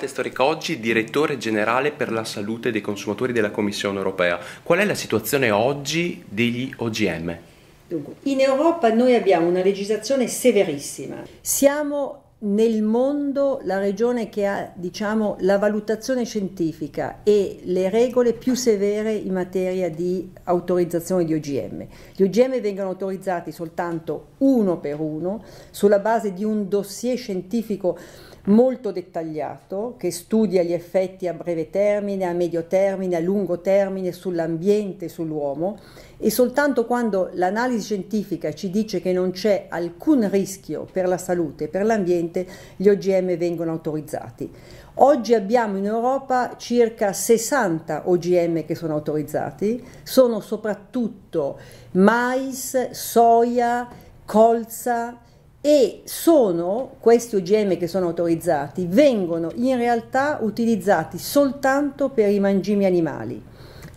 Abate Storica oggi, direttore generale per la salute dei consumatori della Commissione europea. Qual è la situazione oggi degli OGM? Dunque, in Europa noi abbiamo una legislazione severissima. Siamo nel mondo la regione che ha diciamo, la valutazione scientifica e le regole più severe in materia di autorizzazione di OGM. Gli OGM vengono autorizzati soltanto uno per uno sulla base di un dossier scientifico molto dettagliato che studia gli effetti a breve termine, a medio termine, a lungo termine sull'ambiente, sull'uomo e soltanto quando l'analisi scientifica ci dice che non c'è alcun rischio per la salute e per l'ambiente gli OGM vengono autorizzati. Oggi abbiamo in Europa circa 60 OGM che sono autorizzati, sono soprattutto mais, soia, colza, e sono, questi OGM che sono autorizzati, vengono in realtà utilizzati soltanto per i mangimi animali.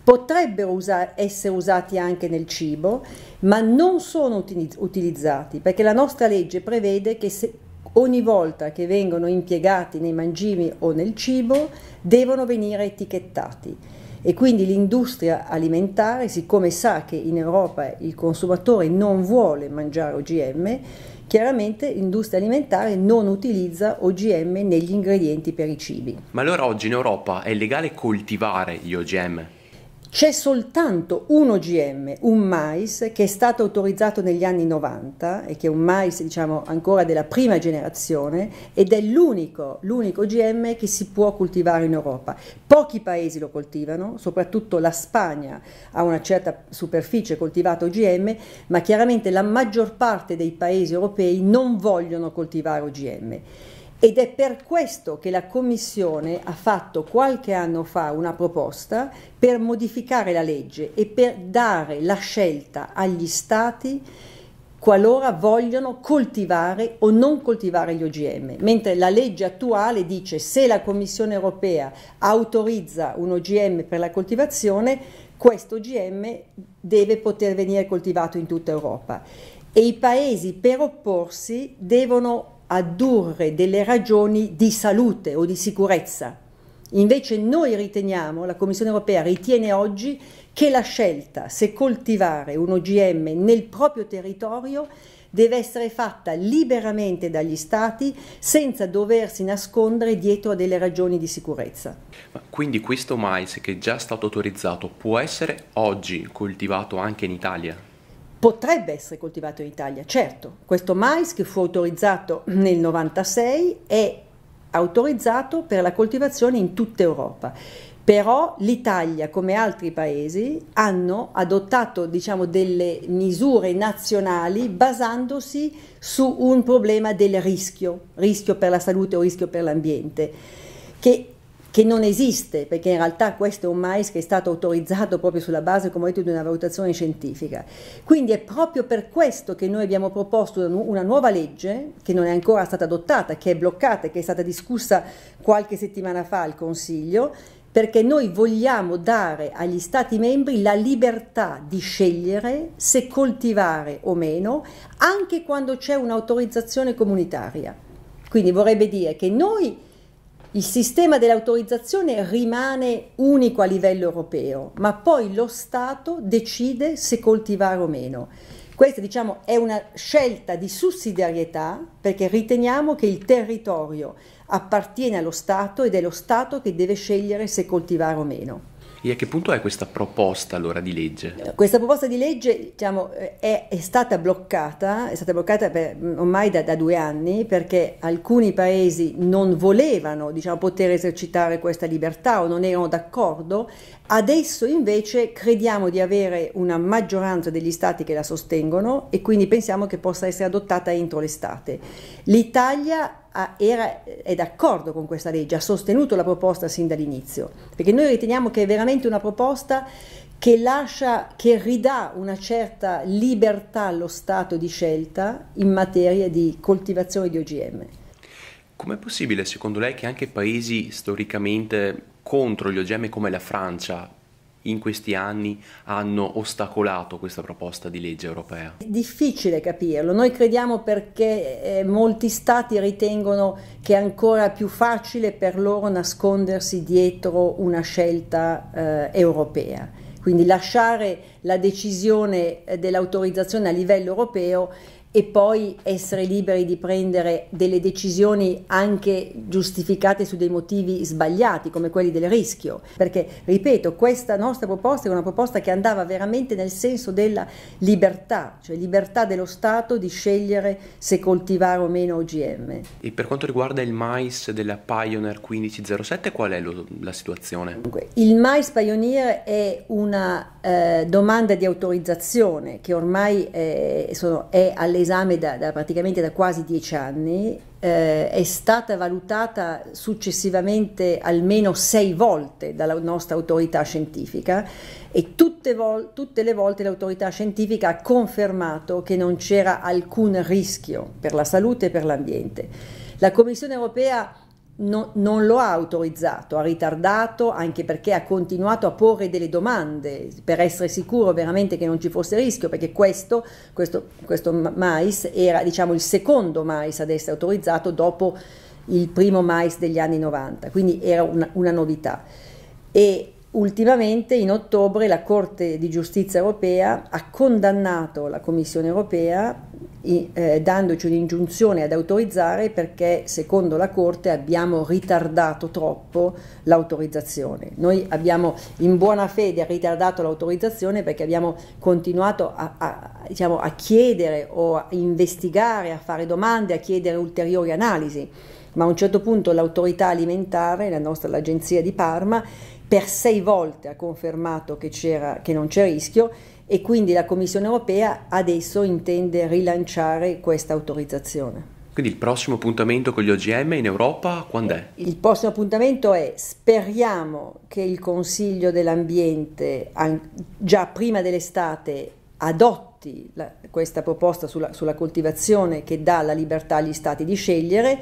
Potrebbero usa essere usati anche nel cibo, ma non sono uti utilizzati perché la nostra legge prevede che se, ogni volta che vengono impiegati nei mangimi o nel cibo devono venire etichettati. E quindi l'industria alimentare, siccome sa che in Europa il consumatore non vuole mangiare OGM, chiaramente l'industria alimentare non utilizza OGM negli ingredienti per i cibi. Ma allora oggi in Europa è legale coltivare gli OGM? C'è soltanto un OGM, un mais, che è stato autorizzato negli anni 90 e che è un mais diciamo, ancora della prima generazione ed è l'unico, l'unico OGM che si può coltivare in Europa. Pochi paesi lo coltivano, soprattutto la Spagna ha una certa superficie coltivata OGM, ma chiaramente la maggior parte dei paesi europei non vogliono coltivare OGM. Ed è per questo che la Commissione ha fatto qualche anno fa una proposta per modificare la legge e per dare la scelta agli Stati qualora vogliono coltivare o non coltivare gli OGM, mentre la legge attuale dice se la Commissione europea autorizza un OGM per la coltivazione, questo OGM deve poter venire coltivato in tutta Europa e i paesi per opporsi devono addurre delle ragioni di salute o di sicurezza. Invece noi riteniamo, la Commissione europea ritiene oggi che la scelta se coltivare un OGM nel proprio territorio deve essere fatta liberamente dagli Stati senza doversi nascondere dietro a delle ragioni di sicurezza. Ma quindi questo mais che è già stato autorizzato può essere oggi coltivato anche in Italia? potrebbe essere coltivato in Italia, certo. Questo mais che fu autorizzato nel 96 è autorizzato per la coltivazione in tutta Europa. Però l'Italia, come altri paesi, hanno adottato diciamo, delle misure nazionali basandosi su un problema del rischio, rischio per la salute o rischio per l'ambiente, che che non esiste, perché in realtà questo è un mais che è stato autorizzato proprio sulla base, come ho detto, di una valutazione scientifica. Quindi è proprio per questo che noi abbiamo proposto una nuova legge, che non è ancora stata adottata, che è bloccata, che è stata discussa qualche settimana fa al Consiglio, perché noi vogliamo dare agli Stati membri la libertà di scegliere se coltivare o meno, anche quando c'è un'autorizzazione comunitaria. Quindi vorrebbe dire che noi il sistema dell'autorizzazione rimane unico a livello europeo, ma poi lo Stato decide se coltivare o meno. Questa diciamo, è una scelta di sussidiarietà perché riteniamo che il territorio appartiene allo Stato ed è lo Stato che deve scegliere se coltivare o meno. E a che punto è questa proposta allora di legge? Questa proposta di legge diciamo, eh, è, è, stata bloccata, è stata bloccata per, mm, ormai da, da, due anni perché alcuni paesi non volevano diciamo, poter esercitare questa libertà o non erano d'accordo. Adesso invece crediamo di avere una maggioranza degli stati che la sostengono e quindi pensiamo che possa essere adottata entro l'estate. L'Italia era, è d'accordo con questa legge, ha sostenuto la proposta sin dall'inizio, perché noi riteniamo che è veramente una proposta che lascia, che ridà una certa libertà allo Stato di scelta in materia di coltivazione di OGM. Com'è possibile secondo lei che anche paesi storicamente contro gli OGM come la Francia in questi anni hanno ostacolato questa proposta di legge europea? È difficile capirlo, noi crediamo perché eh, molti stati ritengono che è ancora più facile per loro nascondersi dietro una scelta eh, europea. Quindi lasciare la decisione eh, dell'autorizzazione a livello europeo e poi essere liberi di prendere delle decisioni anche giustificate su dei motivi sbagliati come quelli del rischio perché ripeto questa nostra proposta è una proposta che andava veramente nel senso della libertà cioè libertà dello Stato di scegliere se coltivare o meno OGM e per quanto riguarda il mais della Pioneer 1507 qual è lo, la situazione? Dunque, il mais Pioneer è una eh, domanda di autorizzazione che ormai eh, sono, è alle esame da, da, praticamente da quasi dieci anni, eh, è stata valutata successivamente almeno sei volte dalla nostra autorità scientifica e tutte, vol- tutte le volte l'autorità scientifica ha confermato che non c'era alcun rischio per la salute e per l'ambiente. La Commissione europea no, non lo ha autorizzato, ha ritardato anche perché ha continuato a porre delle domande per essere sicuro veramente che non ci fosse rischio, perché questo, questo, questo mais era diciamo, il secondo mais ad essere autorizzato dopo il primo mais degli anni 90, quindi era una, una novità. E Ultimamente, in ottobre, la Corte di giustizia europea ha condannato la Commissione europea eh, dandoci un'ingiunzione ad autorizzare perché secondo la Corte abbiamo ritardato troppo l'autorizzazione. Noi abbiamo in buona fede ritardato l'autorizzazione perché abbiamo continuato a, a, diciamo, a chiedere o a investigare, a fare domande, a chiedere ulteriori analisi, ma a un certo punto l'autorità alimentare, la nostra, l'agenzia di Parma, per sei volte ha confermato che, che non c'è rischio e quindi la Commissione europea adesso intende rilanciare questa autorizzazione. Quindi il prossimo appuntamento con gli OGM in Europa quando è? Eh, il prossimo appuntamento è speriamo che il Consiglio dell'Ambiente già prima dell'estate adotti Motti la, questa proposta sulla, sulla coltivazione che dà la libertà agli stati di scegliere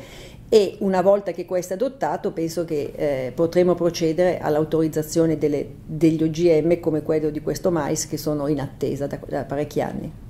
e una volta che questo è adottato penso che eh, potremo procedere all'autorizzazione delle, degli OGM come quello di questo mais che sono in attesa da, da parecchi anni.